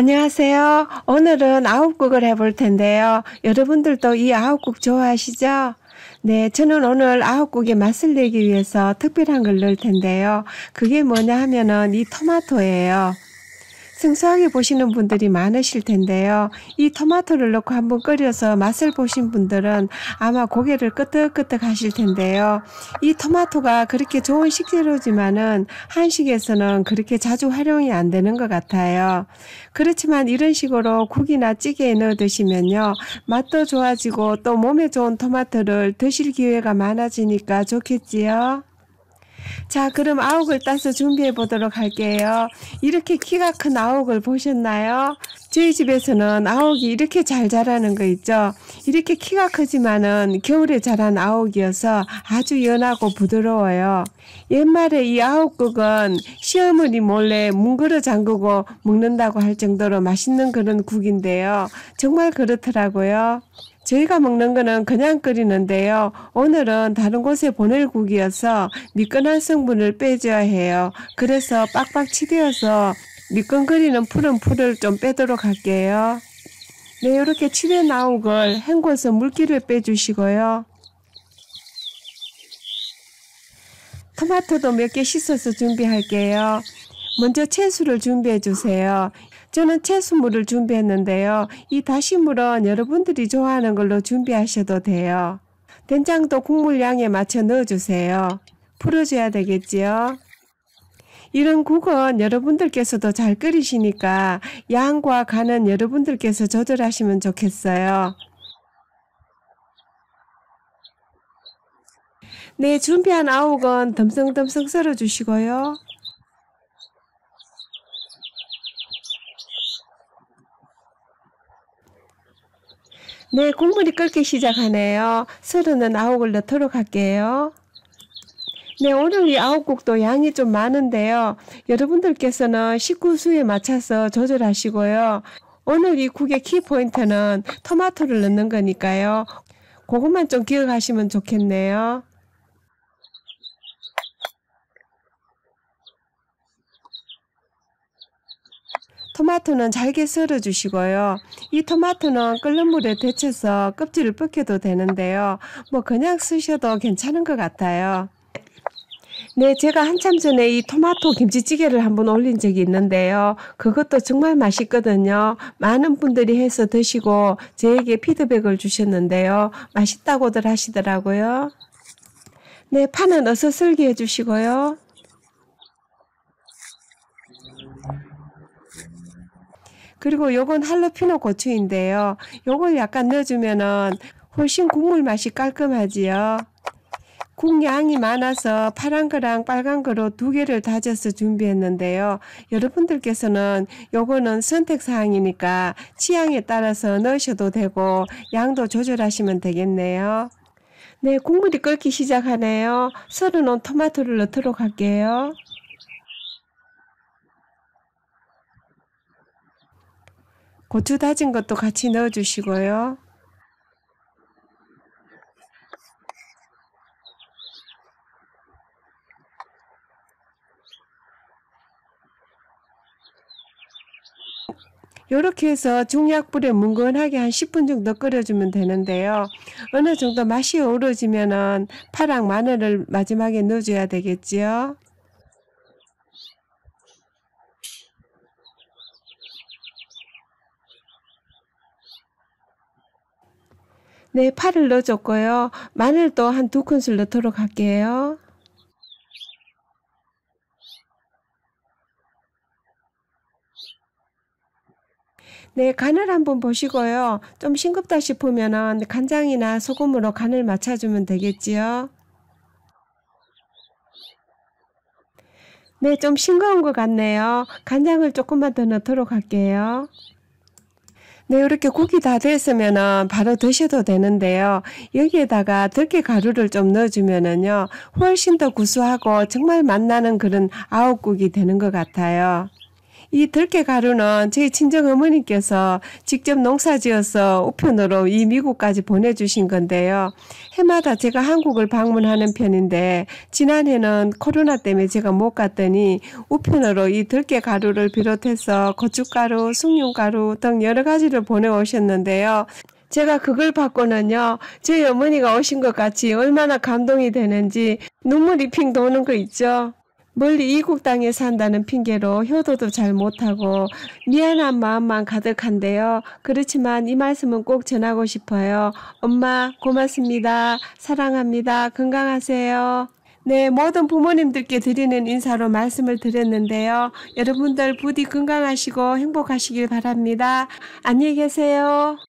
안녕하세요. 오늘은 아홉국을 해볼 텐데요. 여러분들도 이 아홉국 좋아하시죠? 네, 저는 오늘 아홉국의 맛을 내기 위해서 특별한 걸 넣을 텐데요. 그게 뭐냐 하면은 이 토마토예요. 생소하게 보시는 분들이 많으실 텐데요. 이 토마토를 넣고 한번 끓여서 맛을 보신 분들은 아마 고개를 끄덕끄덕 하실 텐데요. 이 토마토가 그렇게 좋은 식재료지만은 한식에서는 그렇게 자주 활용이 안 되는 것 같아요. 그렇지만 이런 식으로 국이나 찌개에 넣어 드시면요. 맛도 좋아지고 또 몸에 좋은 토마토를 드실 기회가 많아지니까 좋겠지요. 자, 그럼 아욱을 따서 준비해 보도록 할게요. 이렇게 키가 큰 아욱을 보셨나요? 저희 집에서는 아욱이 이렇게 잘 자라는 거 있죠? 이렇게 키가 크지만은 겨울에 자란 아욱이어서 아주 연하고 부드러워요. 옛말에 이 아욱국은 시어머니 몰래 뭉그러 잠그고 먹는다고 할 정도로 맛있는 그런 국인데요. 정말 그렇더라고요. 저희가 먹는 거는 그냥 끓이는데요. 오늘은 다른 곳에 보낼 국이어서 미끈한 성분을 빼줘야 해요. 그래서 빡빡 치대어서 미끈거리는 푸른 풀을 좀 빼도록 할게요. 네, 이렇게 칠해 나온 걸 헹궈서 물기를 빼주시고요. 토마토도 몇 개 씻어서 준비할게요. 먼저 채소를 준비해 주세요. 저는 채수물을 준비했는데요. 이 다시물은 여러분들이 좋아하는 걸로 준비하셔도 돼요. 된장도 국물 양에 맞춰 넣어주세요. 풀어줘야 되겠지요? 이런 국은 여러분들께서도 잘 끓이시니까 양과 간은 여러분들께서 조절하시면 좋겠어요. 네, 준비한 아욱은 듬성듬성 썰어주시고요. 네, 국물이 끓기 시작하네요. 서른은 아홉을 넣도록 할게요. 네, 오늘 이 아홉국도 양이 좀 많은데요. 여러분들께서는 식구수에 맞춰서 조절하시고요. 오늘 이 국의 키포인트는 토마토를 넣는 거니까요. 그것만 좀 기억하시면 좋겠네요. 토마토는 잘게 썰어 주시고요. 이 토마토는 끓는 물에 데쳐서 껍질을 벗겨도 되는데요. 뭐 그냥 쓰셔도 괜찮은 것 같아요. 네, 제가 한참 전에 이 토마토 김치찌개를 한번 올린 적이 있는데요. 그것도 정말 맛있거든요. 많은 분들이 해서 드시고 저에게 피드백을 주셨는데요. 맛있다고들 하시더라고요. 네, 파는 어서 썰게 해주시고요. 그리고 요건 할로피노 고추인데요. 요걸 약간 넣어주면은 훨씬 국물 맛이 깔끔하지요. 국량이 많아서 파란 거랑 빨간 거로 두 개를 다져서 준비했는데요. 여러분들께서는 요거는 선택 사항이니까 취향에 따라서 넣으셔도 되고 양도 조절하시면 되겠네요. 네, 국물이 끓기 시작하네요. 썰어놓은 토마토를 넣도록 할게요. 고추 다진 것도 같이 넣어주시고요. 이렇게 해서 중약불에 뭉근하게 한 10분 정도 끓여주면 되는데요. 어느 정도 맛이 어우러지면은 파랑 마늘을 마지막에 넣어줘야 되겠지요. 네, 파를 넣어줬고요. 마늘도 한 두 큰술 넣도록 할게요. 네, 간을 한번 보시고요. 좀 싱겁다 싶으면 간장이나 소금으로 간을 맞춰주면 되겠지요. 네, 좀 싱거운 것 같네요. 간장을 조금만 더 넣도록 할게요. 네, 이렇게 국이 다 됐으면은 바로 드셔도 되는데요. 여기에다가 들깨 가루를 좀 넣어주면은요, 훨씬 더 구수하고 정말 맛나는 그런 아욱국이 되는 것 같아요. 이 들깨 가루는 저희 친정 어머니께서 직접 농사지어서 우편으로 이 미국까지 보내주신 건데요. 해마다 제가 한국을 방문하는 편인데 지난해는 코로나 때문에 제가 못 갔더니 우편으로 이 들깨 가루를 비롯해서 고춧가루, 숭늉가루 등 여러 가지를 보내오셨는데요. 제가 그걸 받고는요, 저희 어머니가 오신 것 같이 얼마나 감동이 되는지 눈물이 핑 도는 거 있죠. 멀리 이국 땅에 산다는 핑계로 효도도 잘 못하고 미안한 마음만 가득한데요. 그렇지만 이 말씀은 꼭 전하고 싶어요. 엄마 고맙습니다. 사랑합니다. 건강하세요. 네, 모든 부모님들께 드리는 인사로 말씀을 드렸는데요. 여러분들 부디 건강하시고 행복하시길 바랍니다. 안녕히 계세요.